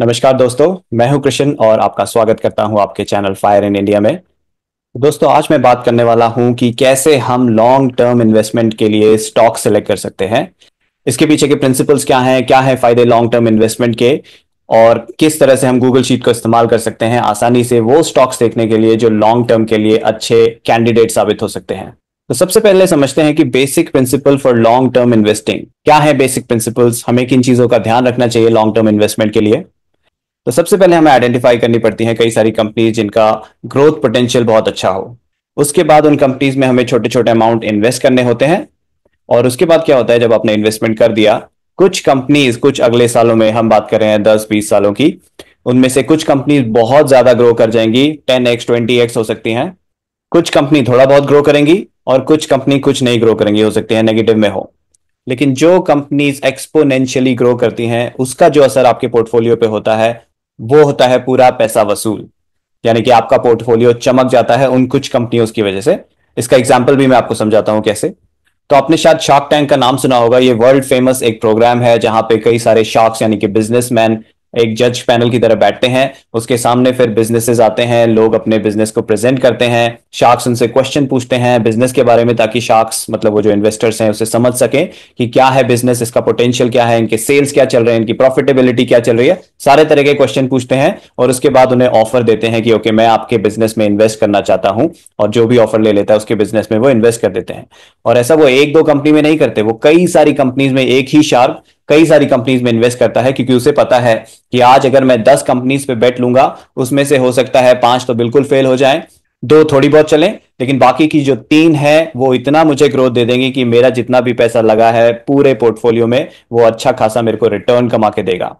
नमस्कार दोस्तों मैं हूं कृष्ण और आपका स्वागत करता हूं आपके चैनल फायर इन इंडिया में दोस्तों आज मैं बात करने वाला हूं कि कैसे हम लॉन्ग टर्म इन्वेस्टमेंट के लिए स्टॉक सेलेक्ट कर सकते हैं इसके पीछे के प्रिंसिपल्स क्या हैं क्या है फायदे लॉन्ग टर्म इन्वेस्टमेंट के और किस तरह से हम गूगल शीट का इस्तेमाल कर सकते हैं आसानी से वो स्टॉक्स देखने के लिए जो लॉन्ग टर्म के लिए अच्छे कैंडिडेट साबित हो सकते हैं तो सबसे पहले समझते हैं कि basic principle for long term investing क्या है बेसिक प्रिंसिपल्स हमें किन चीजों का ध्यान रखना चाहिए लॉन्ग टर्म इन्वेस्टमेंट के लिए तो सबसे पहले हमें आइडेंटिफाई करनी पड़ती है कई सारी कंपनीज जिनका ग्रोथ पोटेंशियल बहुत अच्छा हो उसके बाद उन कंपनीज में हमें छोटे छोटे अमाउंट इन्वेस्ट करने होते हैं और उसके बाद क्या होता है जब आपने इन्वेस्टमेंट कर दिया कुछ कंपनीज कुछ अगले सालों में हम बात कर रहे हैं दस बीस सालों की उनमें से कुछ कंपनीज बहुत ज्यादा ग्रो कर जाएंगी टेन एक्स ट्वेंटी एक्स हो सकती हैं कुछ कंपनी थोड़ा बहुत ग्रो करेंगी और कुछ कंपनी कुछ नहीं ग्रो करेंगी हो सकती है नेगेटिव में हो लेकिन जो कंपनीज एक्सपोनेंशियली ग्रो करती हैं उसका जो असर आपके पोर्टफोलियो पे होता है वो होता है पूरा पैसा वसूल यानी कि आपका पोर्टफोलियो चमक जाता है उन कुछ कंपनियों की वजह से इसका एग्जाम्पल भी मैं आपको समझाता हूं कैसे तो आपने शायद शार्क टैंक का नाम सुना होगा ये वर्ल्ड फेमस एक प्रोग्राम है जहां पे कई सारे शार्क्स यानी कि बिजनेसमैन एक जज पैनल की तरह बैठते हैं उसके सामने फिर बिजनेसेस आते हैं लोग अपने बिजनेस को प्रेजेंट करते हैं शार्क्स उनसे क्वेश्चन पूछते हैं बिजनेस के बारे में ताकि शार्क्स मतलब वो जो इन्वेस्टर्स हैं उसे समझ सके कि क्या है बिजनेस इसका पोटेंशियल क्या है इनके सेल्स क्या चल रहे हैं इनकी प्रॉफिटेबिलिटी क्या चल रही है सारे तरह के क्वेश्चन पूछते हैं और उसके बाद उन्हें ऑफर देते हैं कि ओके मैं आपके बिजनेस में इन्वेस्ट करना चाहता हूं और जो भी ऑफर ले लेता है उसके बिजनेस में वो इन्वेस्ट कर देते हैं और ऐसा वो एक दो कंपनी में नहीं करते वो कई सारी कंपनीज में एक ही शार्क कई सारी कंपनीज में इन्वेस्ट करता है क्योंकि उसे पता है कि आज अगर मैं दस कंपनीज पे बैठ लूंगा उसमें से हो सकता है पांच तो बिल्कुल फेल हो जाए दो थोड़ी बहुत चलें लेकिन बाकी की जो तीन है वो इतना मुझे ग्रोथ दे देंगे कि मेरा जितना भी पैसा लगा है पूरे पोर्टफोलियो में वो अच्छा खासा मेरे को रिटर्न कमा के देगा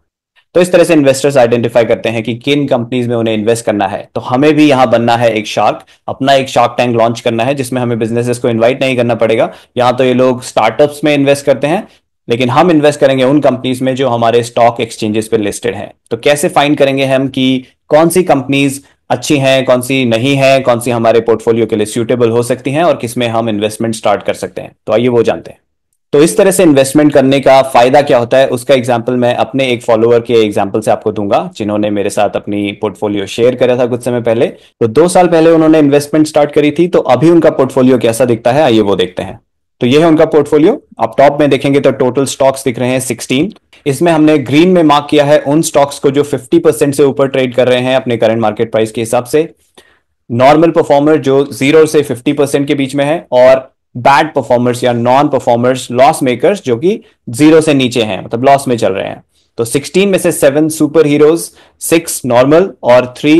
तो इस तरह से इन्वेस्टर्स आइडेंटिफाई करते हैं कि किन कंपनीज में उन्हें इन्वेस्ट करना है तो हमें भी यहां बनना है एक शार्क अपना एक शार्क टैंक लॉन्च करना है जिसमें हमें बिजनेसेस को इनवाइट नहीं करना पड़ेगा यहाँ तो ये लोग स्टार्टअप्स में इन्वेस्ट करते हैं लेकिन हम इन्वेस्ट करेंगे उन कंपनीज में जो हमारे स्टॉक एक्सचेंजेस पे लिस्टेड हैं तो कैसे फाइंड करेंगे हम कि कौन सी कंपनीज अच्छी हैं कौन सी नहीं है कौन सी हमारे पोर्टफोलियो के लिए सूटेबल हो सकती हैं और किसमें हम इन्वेस्टमेंट स्टार्ट कर सकते हैं तो आइए वो जानते हैं तो इस तरह से इन्वेस्टमेंट करने का फायदा क्या होता है उसका एग्जाम्पल मैं अपने एक फॉलोअर के एग्जाम्पल से आपको दूंगा जिन्होंने मेरे साथ अपनी पोर्टफोलियो शेयर करा था कुछ समय पहले तो दो साल पहले उन्होंने इन्वेस्टमेंट स्टार्ट करी थी तो अभी उनका पोर्टफोलियो कैसा दिखता है आइए वो देखते हैं तो ये है उनका पोर्टफोलियो आप टॉप में देखेंगे तो टोटल स्टॉक्स दिख रहे हैं 16 इसमें हमने ग्रीन में मार्क किया है उन स्टॉक्स को जो 50 परसेंट से ऊपर ट्रेड कर रहे हैं अपने करंट मार्केट प्राइस के हिसाब से नॉर्मल परफॉर्मर जो जीरो से 50 परसेंट के बीच में है और बैड परफॉर्मर्स या नॉन परफॉर्मर्स लॉस मेकर्स जो कि जीरो से नीचे हैं मतलब लॉस में चल रहे हैं तो 16 में से seven super heroes six normal और थ्री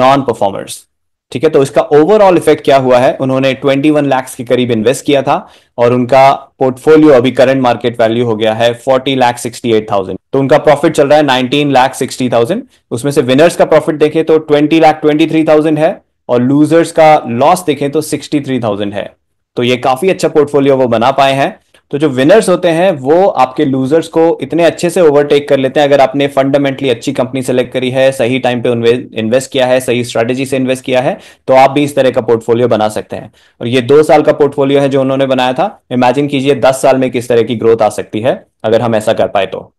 नॉन परफॉर्मर्स ठीक है तो इसका ओवरऑल इफेक्ट क्या हुआ है उन्होंने 21 लाख के करीब इन्वेस्ट किया था और उनका पोर्टफोलियो अभी करंट मार्केट वैल्यू हो गया है 40 लाख 68,000 तो उनका प्रॉफिट चल रहा है 19 लाख 60,000 उसमें से विनर्स का प्रॉफिट देखें तो 20 लाख 23,000 है और लूजर्स का लॉस देखें तो 63,000 है तो ये काफी अच्छा पोर्टफोलियो वो बना पाए हैं तो जो विनर्स होते हैं वो आपके लूजर्स को इतने अच्छे से ओवरटेक कर लेते हैं अगर आपने फंडामेंटली अच्छी कंपनी सेलेक्ट करी है सही टाइम पे इन्वेस्ट किया है सही स्ट्रेटेजी से इन्वेस्ट किया है तो आप भी इस तरह का पोर्टफोलियो बना सकते हैं और ये दो साल का पोर्टफोलियो है जो उन्होंने बनाया था इमेजिन कीजिए दस साल में किस तरह की ग्रोथ आ सकती है अगर हम ऐसा कर पाए तो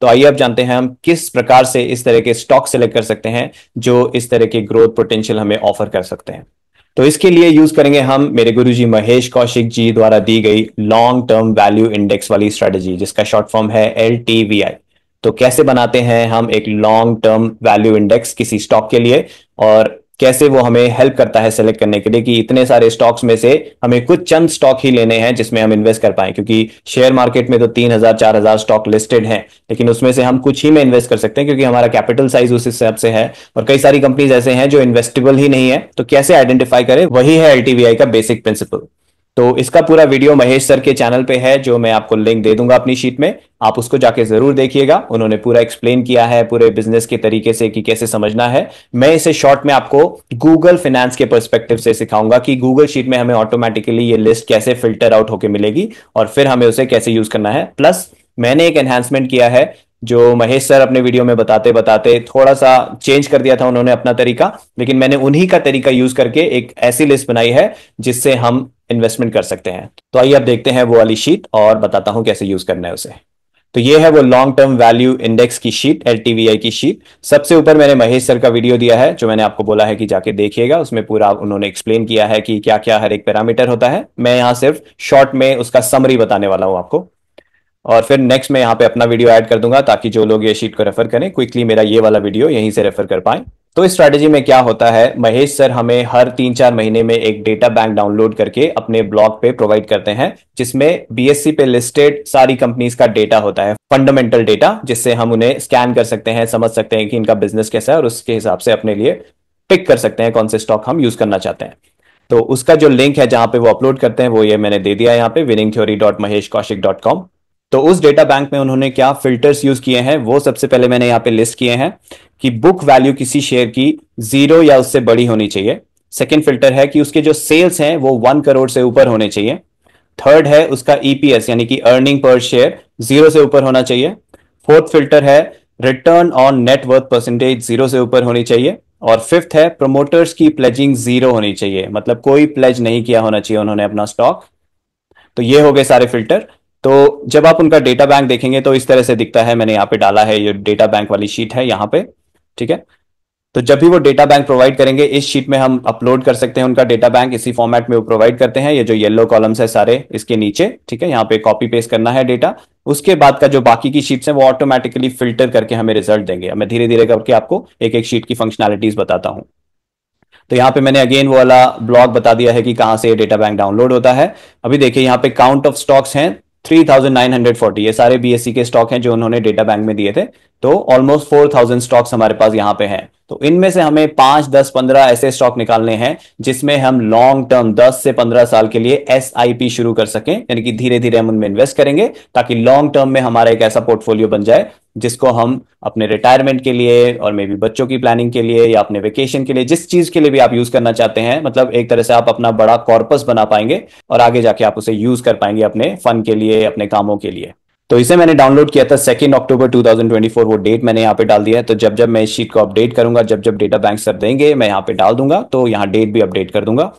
तो आइए अब जानते हैं हम किस प्रकार से इस तरह के स्टॉक सेलेक्ट कर सकते हैं जो इस तरह के ग्रोथ पोटेंशियल हमें ऑफर कर सकते हैं तो इसके लिए यूज करेंगे हम मेरे गुरुजी महेश कौशिक जी द्वारा दी गई लॉन्ग टर्म वैल्यू इंडेक्स वाली स्ट्रेटेजी जिसका शॉर्ट फॉर्म है एल तो कैसे बनाते हैं हम एक लॉन्ग टर्म वैल्यू इंडेक्स किसी स्टॉक के लिए और कैसे वो हमें हेल्प करता है सेलेक्ट करने के लिए कि इतने सारे स्टॉक्स में से हमें कुछ चंद स्टॉक ही लेने हैं जिसमें हम इन्वेस्ट कर पाए क्योंकि शेयर मार्केट में तो तीन हजार चार हजार स्टॉक लिस्टेड हैं लेकिन उसमें से हम कुछ ही में इन्वेस्ट कर सकते हैं क्योंकि हमारा कैपिटल साइज उस हिसाब से है और कई सारी कंपनीज ऐसे हैं जो इन्वेस्टेबल ही नहीं है तो कैसे आइडेंटिफाई करें वही है एल का बेसिक प्रिंसिपल तो इसका पूरा वीडियो महेश सर के चैनल पे है जो मैं आपको लिंक दे दूंगा अपनी शीट में आप उसको जाके जरूर देखिएगा उन्होंने पूरा एक्सप्लेन किया है पूरे बिजनेस के तरीके से कि कैसे समझना है मैं इसे शॉर्ट में आपको गूगल फाइनेंस के परस्पेक्टिव से सिखाऊंगा कि गूगल शीट में हमें ऑटोमेटिकली ये लिस्ट कैसे फिल्टर आउट होकर मिलेगी और फिर हमें उसे कैसे यूज करना है प्लस मैंने एक एनहांसमेंट किया है जो महेश सर अपने वीडियो में बताते बताते थोड़ा सा चेंज कर दिया था उन्होंने अपना तरीका लेकिन मैंने उन्हीं का तरीका यूज करके एक ऐसी लिस्ट बनाई है जिससे हम इन्वेस्टमेंट कर सकते हैं तो आइए आप देखते हैं वो वाली शीट और बताता हूं कैसे यूज करना है उसे तो ये है वो लॉन्ग टर्म वैल्यू इंडेक्स की शीट एल की शीट सबसे ऊपर मैंने महेश सर का वीडियो दिया है जो मैंने आपको बोला है कि जाके देखिएगा उसमें पूरा उन्होंने एक्सप्लेन किया है कि क्या क्या हर एक पैरामीटर होता है मैं यहां सिर्फ शॉर्ट में उसका समरी बताने वाला हूं आपको और फिर नेक्स्ट मैं यहाँ पे अपना वीडियो ऐड कर दूंगा ताकि जो लोग ये शीट को रेफर करें क्विकली मेरा ये वाला वीडियो यहीं से रेफर कर पाए तो इस स्ट्रैटेजी में क्या होता है महेश सर हमें हर तीन चार महीने में एक डेटा बैंक डाउनलोड करके अपने ब्लॉग पे प्रोवाइड करते हैं जिसमें बीएससी पे लिस्टेड सारी कंपनीज का डेटा होता है फंडामेंटल डेटा जिससे हम उन्हें स्कैन कर सकते हैं समझ सकते हैं कि इनका बिजनेस कैसा है और उसके हिसाब से अपने लिए पिक कर सकते हैं कौन से स्टॉक हम यूज करना चाहते हैं तो उसका जो लिंक है जहां पे वो अपलोड करते हैं वो ये मैंने दे दिया यहाँ पे winning theory dot Mahesh Kaushik dot com तो उस डेटा बैंक में उन्होंने क्या फिल्टर्स यूज किए हैं वो सबसे पहले मैंने यहाँ पे लिस्ट किए हैं कि बुक वैल्यू किसी शेयर की जीरो या उससे बड़ी होनी चाहिए सेकेंड फिल्टर है कि उसके जो सेल्स हैं वो वन करोड़ से ऊपर होने चाहिए थर्ड है उसका ईपीएस e यानी कि अर्निंग पर शेयर जीरो से ऊपर होना चाहिए फोर्थ फिल्टर है return on net worth percentage zero से ऊपर होनी चाहिए और फिफ्थ है प्रोमोटर्स की प्लेजिंग जीरो होनी चाहिए मतलब कोई प्लेज नहीं किया होना चाहिए उन्होंने अपना स्टॉक तो ये हो गए सारे फिल्टर तो जब आप उनका डेटा बैंक देखेंगे तो इस तरह से दिखता है मैंने यहाँ पे डाला है ये डेटा बैंक वाली शीट है यहाँ पे ठीक है तो जब भी वो डेटा बैंक प्रोवाइड करेंगे इस शीट में हम अपलोड कर सकते हैं उनका डेटा बैंक इसी फॉर्मेट में वो प्रोवाइड करते हैं ये जो येलो कॉलम्स है सारे इसके नीचे ठीक है यहाँ पे कॉपी पेस्ट करना है डेटा उसके बाद का जो बाकी की शीट्स हैं वो ऑटोमेटिकली फिल्टर करके हमें रिजल्ट देंगे मैं धीरे धीरे करके आपको एक एक शीट की फंक्शनैलिटीज बताता हूँ तो यहाँ पे मैंने अगेन वो वाला ब्लॉग बता दिया है कि कहां से ये डेटा बैंक डाउनलोड होता है अभी देखिए यहाँ पे काउंट ऑफ स्टॉक्स हैं three thousand nine hundred forty ये सारे बीएससी e के स्टॉक हैं जो उन्होंने डेटा बैंक में दिए थे तो ऑलमोस्ट फोर थाउजेंड स्टॉक्स हमारे पास यहाँ पे हैं तो इनमें से हमें पांच दस पंद्रह ऐसे स्टॉक निकालने हैं जिसमें हम लॉन्ग टर्म दस से पंद्रह साल के लिए एस शुरू कर सकें यानी कि धीरे धीरे हम उनमें इन्वेस्ट करेंगे ताकि लॉन्ग टर्म में हमारा एक ऐसा पोर्टफोलियो बन जाए जिसको हम अपने रिटायरमेंट के लिए और मे बी बच्चों की प्लानिंग के लिए या अपने वेकेशन के लिए जिस चीज के लिए भी आप यूज करना चाहते हैं मतलब एक तरह से आप अपना बड़ा कॉर्पस बना पाएंगे और आगे जाके आप उसे यूज कर पाएंगे अपने फन के लिए अपने कामों के लिए तो इसे मैंने डाउनलोड किया था सेकेंड अक्टूबर 2024 वो डेट मैंने यहाँ पे डाल दिया है तो जब जब मैं इस शीट को अपडेट करूंगा जब जब डेटा बैंक सर देंगे मैं यहाँ पे डाल दूंगा तो यहाँ डेट भी अपडेट कर दूंगा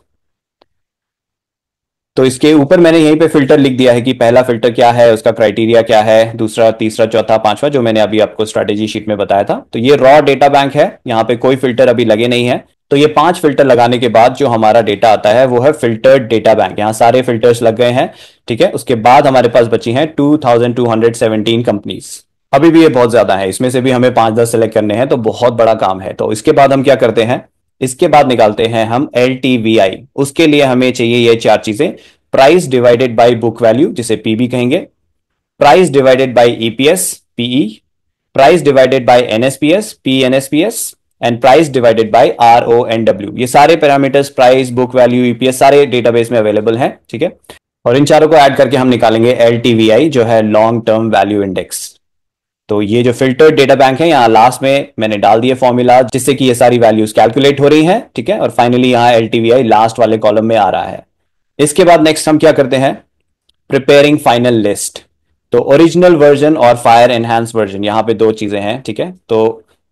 तो इसके ऊपर मैंने यहीं पे फिल्टर लिख दिया है कि पहला फिल्टर क्या है उसका क्राइटेरिया क्या है दूसरा तीसरा चौथा पांचवा जो मैंने अभी आपको स्ट्रेटेजी शीट में बताया था तो ये रॉ डेटा बैंक है यहाँ पे कोई फिल्टर अभी लगे नहीं है तो ये पांच फिल्टर लगाने के बाद जो हमारा डेटा आता है वो है फिल्टर्ड डेटा बैंक यहाँ सारे फिल्टर्स लग गए हैं ठीक है उसके बाद हमारे पास बची हैं 2217 कंपनीज अभी भी ये बहुत ज्यादा है इसमें से भी हमें पांच दस सेलेक्ट करने हैं तो बहुत बड़ा काम है तो इसके बाद हम क्या करते हैं इसके बाद निकालते हैं हम एल उसके लिए हमें चाहिए ये चार चीजें price divided by book value जिसे पीबी कहेंगे price divided by EPS PE price divided by NSPS P NSPS and price divided by R O N W ये सारे parameters price book value EPS सारे डेटाबेस में available हैं ठीक है और इन चारों को ऐड करके हम निकालेंगे एल जो है लॉन्ग टर्म वैल्यू इंडेक्स तो ये जो फिल्टर्ड डेटा बैंक है यहाँ लास्ट में मैंने डाल दिए फॉर्मूला जिससे कि ये सारी वैल्यूज कैलकुलेट हो रही हैं ठीक है और फाइनली यहाँ एल लास्ट वाले कॉलम में आ रहा है इसके बाद नेक्स्ट हम क्या करते हैं प्रिपेयरिंग फाइनल लिस्ट तो ओरिजिनल वर्जन और फायर एनहांस वर्जन यहाँ पे दो चीजें हैं ठीक है तो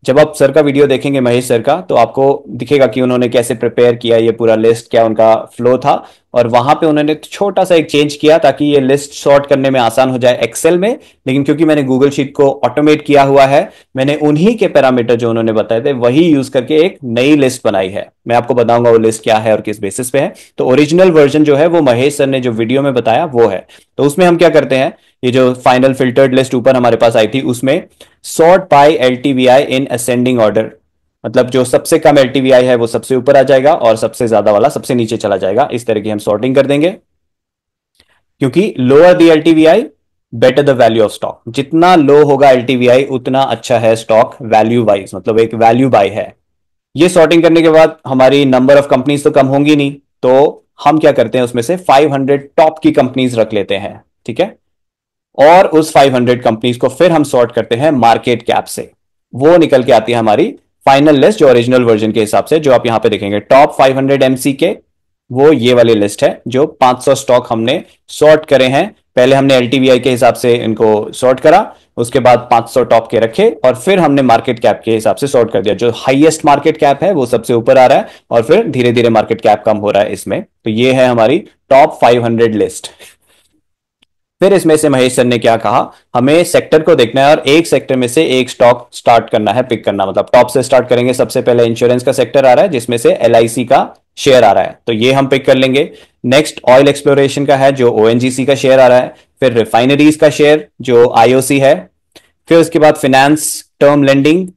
जब आप सर का वीडियो देखेंगे महेश सर का तो आपको दिखेगा कि उन्होंने कैसे प्रिपेयर किया ये पूरा लिस्ट क्या उनका फ्लो था और वहां पे उन्होंने तो छोटा सा एक चेंज किया ताकि ये लिस्ट शॉर्ट करने में आसान हो जाए एक्सेल में लेकिन क्योंकि मैंने गूगल शीट को ऑटोमेट किया हुआ है मैंने उन्हीं के पैरामीटर जो उन्होंने बताए थे वही यूज करके एक नई लिस्ट बनाई है मैं आपको बताऊंगा वो लिस्ट क्या है और किस बेसिस पे है तो ओरिजिनल वर्जन जो है वो महेश सर ने जो वीडियो में बताया वो है तो उसमें हम क्या करते हैं ये जो फाइनल फिल्टर्ड लिस्ट ऊपर हमारे पास आई थी उसमें sort by L in ascending order मतलब जो सबसे कम एल है वो सबसे ऊपर आ जाएगा और सबसे ज्यादा वाला सबसे नीचे चला जाएगा इस तरह की हम सॉर्टिंग कर देंगे क्योंकि lower the L better the value of stock जितना लो होगा एल उतना अच्छा है स्टॉक वैल्यू वाइज मतलब एक वैल्यू बाय है ये सॉर्टिंग करने के बाद हमारी नंबर ऑफ कंपनीज तो कम होंगी नहीं तो हम क्या करते हैं उसमें से 500 टॉप की कंपनीज रख लेते हैं ठीक है और उस 500 कंपनीज को फिर हम सॉर्ट करते हैं मार्केट कैप से वो निकल के आती है हमारी फाइनल लिस्ट जो ओरिजिनल वर्जन के हिसाब से जो आप यहाँ पे देखेंगे टॉप 500 हंड्रेड एमसी के वो ये वाली लिस्ट है जो 500 स्टॉक हमने सॉर्ट करे हैं पहले हमने एल के हिसाब से इनको सॉर्ट करा उसके बाद 500 टॉप के रखे और फिर हमने मार्केट कैप के हिसाब से सॉर्ट कर दिया जो हाईएस्ट मार्केट कैप है वो सबसे ऊपर आ रहा है और फिर धीरे धीरे मार्केट कैप कम हो रहा है इसमें तो ये है हमारी टॉप 500 लिस्ट फिर इसमें से महेश सर ने क्या कहा हमें सेक्टर को देखना है और एक सेक्टर में से एक स्टॉक स्टार्ट करना है पिक करना मतलब टॉप से स्टार्ट करेंगे सबसे पहले इंश्योरेंस का सेक्टर आ रहा है जिसमें से एल का शेयर आ रहा है तो ये हम पिक कर लेंगे नेक्स्ट ऑयल एक्सप्लोरेशन का है जो ओ का शेयर आ रहा है फिर रिफाइनरीज का शेयर जो आईओसी है फिर उसके बाद फिनेंस टर्म लेंडिंग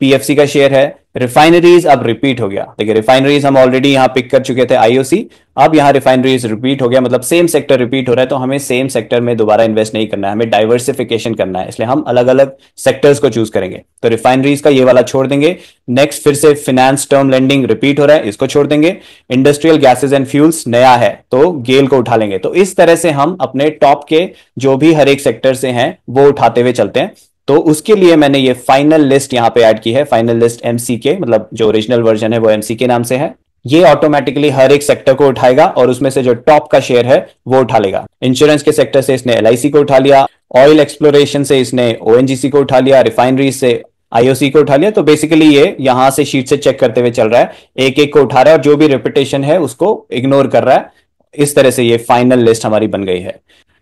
पीएफसी का शेयर है रिफाइनरीज अब रिपीट हो गया देखिए रिफाइनरीज हम ऑलरेडी यहां पिक कर चुके थे आईओसी अब यहाँ रिफाइनरीज रिपीट हो गया मतलब सेम सेक्टर रिपीट हो रहा है तो हमें सेम सेक्टर में दोबारा इन्वेस्ट नहीं करना है हमें डाइवर्सिफिकेशन करना है इसलिए हम अलग अलग सेक्टर्स को चूज करेंगे तो रिफाइनरीज का ये वाला छोड़ देंगे नेक्स्ट फिर से फिनेंस टर्म लेंडिंग रिपीट हो रहा है इसको छोड़ देंगे इंडस्ट्रियल गैसेज एंड फ्यूल्स नया है तो गेल को उठा लेंगे तो इस तरह से हम अपने टॉप के जो भी हर एक सेक्टर से हैं वो उठाते हुए चलते हैं तो उसके लिए मैंने ये फाइनल लिस्ट यहाँ पे ऐड की है फाइनल लिस्ट एमसी के मतलब जो ओरिजिनल वर्जन है वो एमसी के नाम से है ये ऑटोमेटिकली हर एक सेक्टर को उठाएगा और उसमें से जो टॉप का शेयर है वो उठा लेगा इंश्योरेंस के सेक्टर से इसने एल को उठा लिया ऑयल एक्सप्लोरेशन से इसने ओ को उठा लिया रिफाइनरी से आईओसी को उठा लिया तो बेसिकली ये यहां से शीट से चेक करते हुए चल रहा है एक एक को उठा रहा है और जो भी रेपुटेशन है उसको इग्नोर कर रहा है इस तरह से ये फाइनल लिस्ट हमारी बन गई है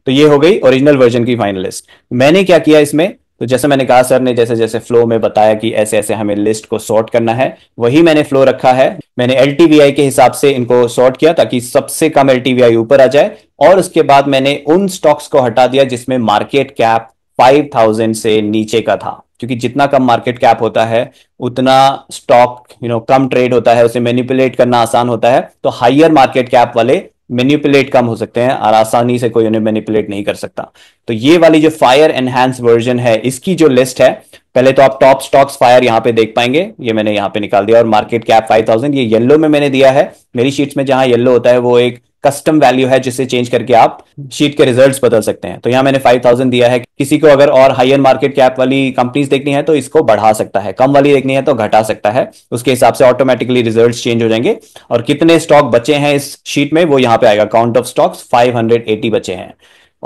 तो ये हो गई ओरिजिनल वर्जन की फाइनल लिस्ट मैंने क्या किया इसमें तो जैसे मैंने कहा सर ने जैसे जैसे फ्लो में बताया कि ऐसे ऐसे हमें लिस्ट को सॉर्ट करना है वही मैंने फ्लो रखा है मैंने एल के हिसाब से इनको सॉर्ट किया ताकि सबसे कम एल ऊपर आ जाए और उसके बाद मैंने उन स्टॉक्स को हटा दिया जिसमें मार्केट कैप 5000 से नीचे का था क्योंकि जितना कम मार्केट कैप होता है उतना स्टॉक यू नो कम ट्रेड होता है उसे मैनिपुलेट करना आसान होता है तो हाइयर मार्केट कैप वाले मेन्यूपुलेट कम हो सकते हैं और आसानी से कोई उन्हें मेन्यूपुलेट नहीं कर सकता तो ये वाली जो फायर एनहेंस वर्जन है इसकी जो लिस्ट है पहले तो आप टॉप स्टॉक्स फायर यहाँ पे देख पाएंगे ये मैंने यहाँ पे निकाल दिया और मार्केट कैप 5000 ये येलो में मैंने दिया है मेरी शीट्स में जहां येलो होता है वो एक कस्टम वैल्यू है जिसे चेंज करके आप शीट के रिजल्ट बदल सकते हैं तो यहाँ मैंने थाउजेंड दिया है किसी को अगर और हाई एंड मार्केट कैप वाली कंपनीज देखनी है तो इसको बढ़ा सकता है कम वाली देखनी है तो घटा सकता है उसके हिसाब से ऑटोमेटिकली रिजल्ट चेंज हो जाएंगे और कितने स्टॉक बचे हैं इस शीट में वो यहाँ पे आएगा काउंट ऑफ स्टॉक्स एटी बचे हैं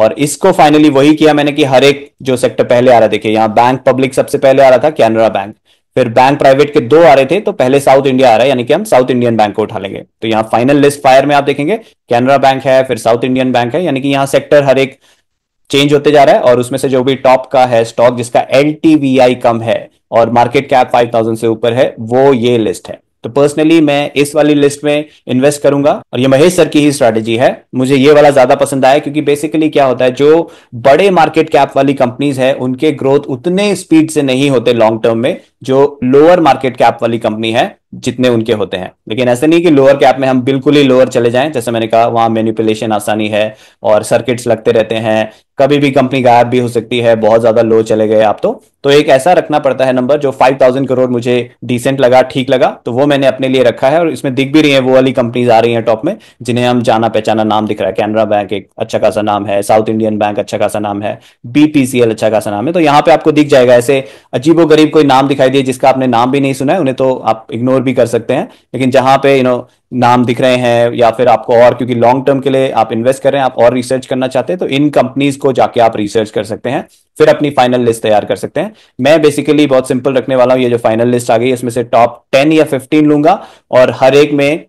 और इसको फाइनली वही किया मैंने कि हर एक जो सेक्टर पहले आ रहा देखिए यहाँ बैंक पब्लिक सबसे पहले आ रहा था कैनरा बैंक फिर बैंक प्राइवेट के दो आ रहे थे तो पहले साउथ इंडिया आ रहा है यानी कि हम साउथ इंडियन बैंक को उठा लेंगे तो यहाँ फाइनल लिस्ट फायर में आप देखेंगे कैनरा बैंक है फिर साउथ इंडियन बैंक है यानी कि यहाँ सेक्टर हर एक चेंज होते जा रहा है और उसमें से जो भी टॉप का है स्टॉक जिसका एल कम है और मार्केट कैप फाइव से ऊपर है वो ये लिस्ट है तो पर्सनली मैं इस वाली लिस्ट में इन्वेस्ट करूंगा और ये महेश सर की ही स्ट्रेटेजी है मुझे ये वाला ज्यादा पसंद आया क्योंकि बेसिकली क्या होता है जो बड़े मार्केट कैप वाली कंपनीज है उनके ग्रोथ उतने स्पीड से नहीं होते लॉन्ग टर्म में जो लोअर मार्केट कैप वाली कंपनी है जितने उनके होते हैं लेकिन ऐसे नहीं कि लोअर कैप में हम बिल्कुल ही लोअर चले जाएं जैसे मैंने कहा वहां मैनिपुलेशन आसानी है और सर्किट्स लगते रहते हैं कभी भी कंपनी गायब भी हो सकती है बहुत ज्यादा लो चले गए आप तो तो एक ऐसा रखना पड़ता है नंबर जो 5000 करोड़ मुझे डिसेंट लगा ठीक लगा तो वो मैंने अपने लिए रखा है और इसमें दिख भी रही है वो वाली कंपनीज आ रही है टॉप में जिन्हें हम जाना पहचाना नाम दिख रहा है कैनरा बैंक एक अच्छा खासा नाम है साउथ इंडियन बैंक अच्छा खासा नाम है बीपीसीएल अच्छा खासा नाम है तो यहाँ पे आपको दिख जाएगा ऐसे अजीबो गरीब कोई नाम दिखाई ये जिसका आपने नाम भी नहीं सुना है उन्हें तो आप इग्नोर भी कर सकते हैं लेकिन जहां पे यू नो नाम दिख रहे हैं या फिर आपको और क्योंकि लॉन्ग टर्म के लिए आप इन्वेस्ट कर रहे हैं आप और रिसर्च करना चाहते हैं तो इन कंपनीज को जाके आप रिसर्च कर सकते हैं फिर अपनी फाइनल लिस्ट तैयार कर सकते हैं मैं बेसिकली बहुत सिंपल रखने वाला हूँ ये जो फाइनल लिस्ट आ गई इसमें से टॉप टेन या फिफ्टीन लूंगा और हर एक में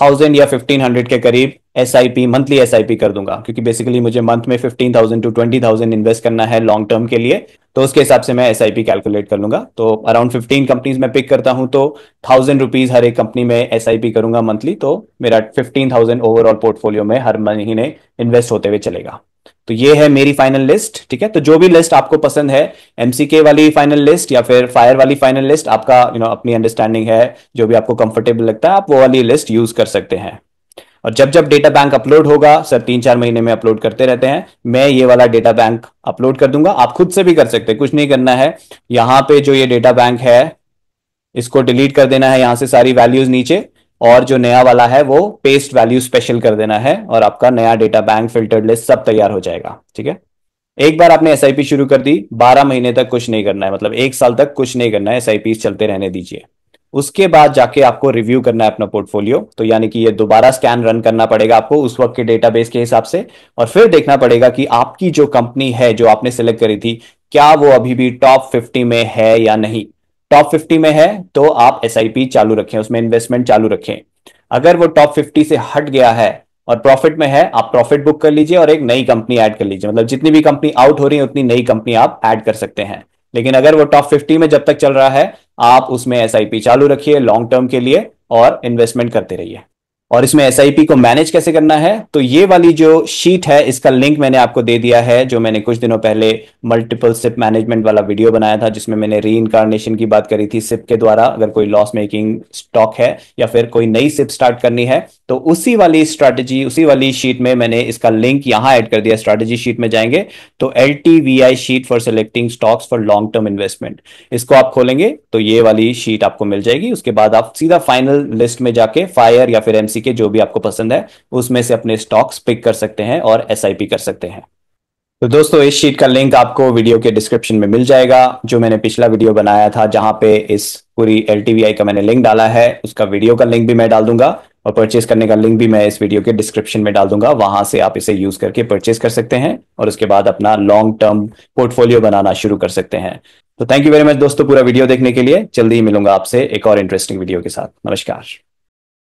थाउजेंड या फिफ्टीन हंड्रेड के करीब S I P monthly S I P कर दूंगा क्योंकि बेसिकली मुझे मंथ में fifteen thousand to twenty thousand invest करना है लॉन्ग टर्म के लिए तो उसके हिसाब से मैं एस आई पी कैलकुलेट कर लूंगा तो अराउंड फिफ्टीन कंपनीज मैं पिक करता हूँ तो थाउजेंड रुपीज हर एक कंपनी में एस आई पी करूंगा मंथली तो मेरा फिफ्टीन थाउजेंड ओवरऑल पोर्टफोलियो में हर महीने इन्वेस्ट होते हुए चलेगा तो ये है मेरी फाइनल लिस्ट ठीक है तो जो भी लिस्ट आपको पसंद है एमसीके वाली फाइनल लिस्ट या फिर फायर वाली फाइनल लिस्ट आपका यू you नो know, अपनी अंडरस्टैंडिंग है जो भी आपको कंफर्टेबल लगता है आप वो वाली लिस्ट यूज कर सकते हैं और जब जब डेटा बैंक अपलोड होगा सर तीन चार महीने में अपलोड करते रहते हैं मैं ये वाला डेटा बैंक अपलोड कर दूंगा आप खुद से भी कर सकते हैं कुछ नहीं करना है यहां पे जो ये डेटा बैंक है इसको डिलीट कर देना है यहां से सारी वैल्यूज नीचे और जो नया वाला है वो पेस्ट वैल्यू स्पेशल कर देना है और आपका नया डेटा बैंक फिल्टर्ड लिस्ट सब तैयार हो जाएगा ठीक है एक बार आपने एस शुरू कर दी बारह महीने तक कुछ नहीं करना है मतलब एक साल तक कुछ नहीं करना है एस चलते रहने दीजिए उसके बाद जाके आपको रिव्यू करना है अपना पोर्टफोलियो तो यानी कि ये दोबारा स्कैन रन करना पड़ेगा आपको उस वक्त के डेटाबेस के हिसाब से और फिर देखना पड़ेगा कि आपकी जो कंपनी है जो आपने सेलेक्ट करी थी क्या वो अभी भी टॉप फिफ्टी में है या नहीं टॉप फिफ्टी में है तो आप एस चालू रखें उसमें इन्वेस्टमेंट चालू रखें अगर वो टॉप फिफ्टी से हट गया है और प्रॉफिट में है आप प्रॉफिट बुक कर लीजिए और एक नई कंपनी ऐड कर लीजिए मतलब जितनी भी कंपनी आउट हो रही है उतनी नई कंपनी आप ऐड कर सकते हैं लेकिन अगर वो टॉप फिफ्टी में जब तक चल रहा है आप उसमें एस चालू रखिए लॉन्ग टर्म के लिए और इन्वेस्टमेंट करते रहिए और इसमें एस को मैनेज कैसे करना है तो ये वाली जो शीट है इसका लिंक मैंने आपको दे दिया है जो मैंने कुछ दिनों पहले मल्टीपल सिप मैनेजमेंट वाला वीडियो बनाया था जिसमें मैंने री इनकारनेशन की बात करी थी सिप के द्वारा अगर कोई लॉस मेकिंग स्टॉक है या फिर कोई नई सिप स्टार्ट करनी है तो उसी वाली स्ट्रेटेजी उसी वाली शीट में मैंने इसका लिंक यहां एड कर दिया स्ट्रेटेजी शीट में जाएंगे तो L sheet for selecting stocks for long term investment इसको आप खोलेंगे तो ये वाली शीट आपको मिल जाएगी उसके बाद आप सीधा फाइनल लिस्ट में जाके फायर या फिर एमसी किसी के जो भी आपको पसंद है उसमें से अपने स्टॉक्स पिक कर सकते हैं और एस कर सकते हैं तो दोस्तों इस शीट का लिंक आपको वीडियो के डिस्क्रिप्शन में मिल जाएगा जो मैंने पिछला वीडियो बनाया था जहां पे इस पूरी एल का मैंने लिंक डाला है उसका वीडियो का लिंक भी मैं डाल दूंगा और परचेस करने का लिंक भी मैं इस वीडियो के डिस्क्रिप्शन में डाल दूंगा वहां से आप इसे यूज करके परचेस कर सकते हैं और उसके बाद अपना लॉन्ग टर्म पोर्टफोलियो बनाना शुरू कर सकते हैं तो थैंक यू वेरी मच दोस्तों पूरा वीडियो देखने के लिए जल्दी ही मिलूंगा आपसे एक और इंटरेस्टिंग वीडियो के साथ नमस्कार